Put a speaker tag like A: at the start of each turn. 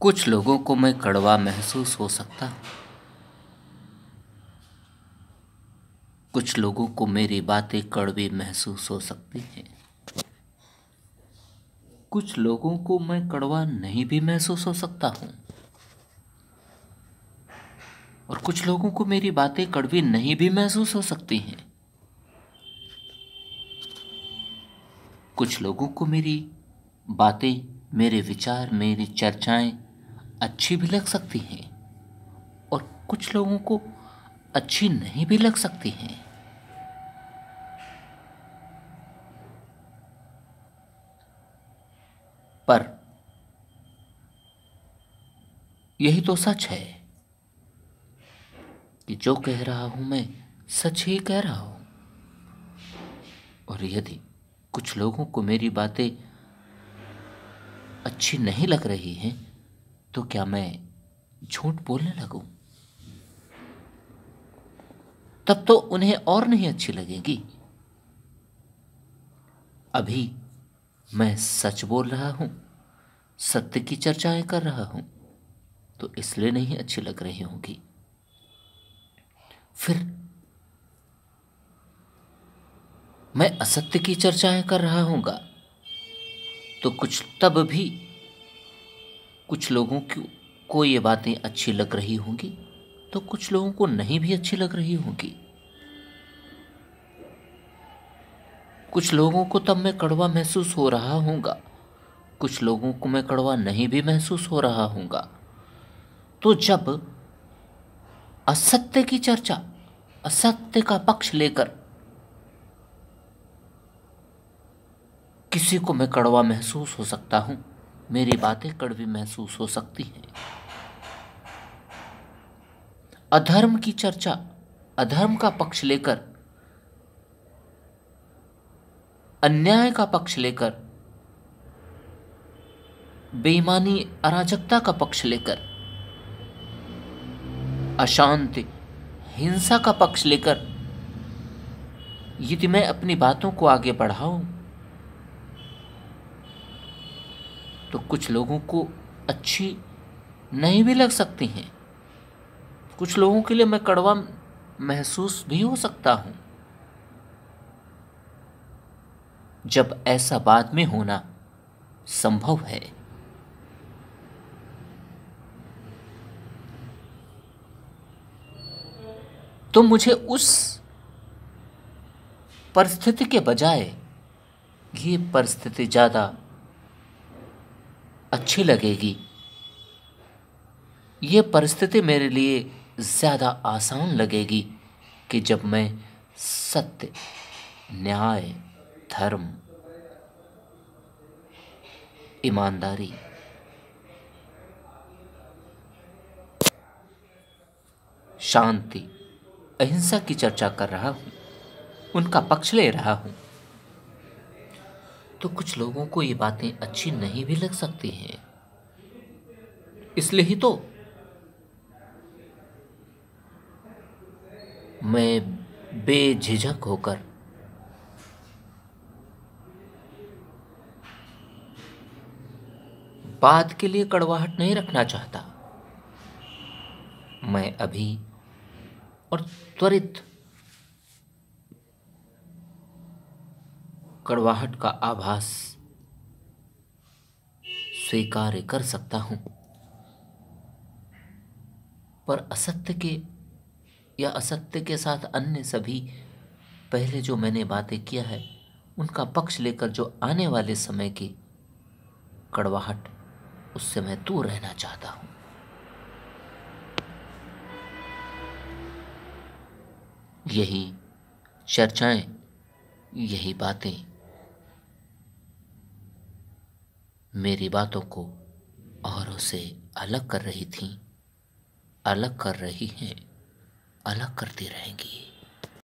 A: कुछ लोगों को मैं कड़वा महसूस हो सकता कुछ लोगों को मेरी बातें कड़वी महसूस हो सकती हैं कुछ लोगों को मैं कड़वा नहीं भी महसूस हो सकता हूं और कुछ लोगों को मेरी बातें कड़वी नहीं भी महसूस हो सकती हैं कुछ लोगों को मेरी बातें मेरे विचार मेरी चर्चाएं अच्छी भी लग सकती हैं और कुछ लोगों को अच्छी नहीं भी लग सकती हैं पर यही तो सच है कि जो कह रहा हूं मैं सच ही कह रहा हूं और यदि कुछ लोगों को मेरी बातें अच्छी नहीं लग रही है तो क्या मैं झूठ बोलने लगूं? तब तो उन्हें और नहीं अच्छी लगेगी अभी मैं सच बोल रहा हूं सत्य की चर्चाएं कर रहा हूं तो इसलिए नहीं अच्छी लग रही होंगी फिर मैं असत्य की चर्चाएं कर रहा हूंगा तो कुछ तब भी कुछ लोगों को ये बातें अच्छी लग रही होंगी तो कुछ लोगों को नहीं भी अच्छी लग रही होंगी कुछ लोगों को तब मैं कड़वा महसूस हो रहा होगा कुछ लोगों को मैं कड़वा नहीं भी महसूस हो रहा होगा तो जब असत्य की चर्चा असत्य का पक्ष लेकर किसी को मैं कड़वा महसूस हो सकता हूं मेरी बातें कड़वी महसूस हो सकती हैं अधर्म की चर्चा अधर्म का पक्ष लेकर अन्याय का पक्ष लेकर बेईमानी अराजकता का पक्ष लेकर अशांति हिंसा का पक्ष लेकर यदि मैं अपनी बातों को आगे बढ़ाऊं तो कुछ लोगों को अच्छी नहीं भी लग सकती हैं कुछ लोगों के लिए मैं कड़वा महसूस भी हो सकता हूँ जब ऐसा बाद में होना संभव है तो मुझे उस परिस्थिति के बजाय ये परिस्थिति ज़्यादा अच्छी लगेगी ये परिस्थिति मेरे लिए ज़्यादा आसान लगेगी कि जब मैं सत्य न्याय धर्म ईमानदारी शांति अहिंसा की चर्चा कर रहा हूँ उनका पक्ष ले रहा हूँ तो कुछ लोगों को ये बातें अच्छी नहीं भी लग सकती हैं इसलिए ही तो मैं बेझिझक होकर बात के लिए कड़वाहट नहीं रखना चाहता मैं अभी और त्वरित कड़वाहट का आभास स्वीकार कर सकता हूं पर असत्य के या असत्य के साथ अन्य सभी पहले जो मैंने बातें किया है उनका पक्ष लेकर जो आने वाले समय की कड़वाहट उससे मैं दूर रहना चाहता हूं यही चर्चाएं यही बातें मेरी बातों को औरों से अलग कर रही थीं अलग कर रही हैं अलग करती रहेंगी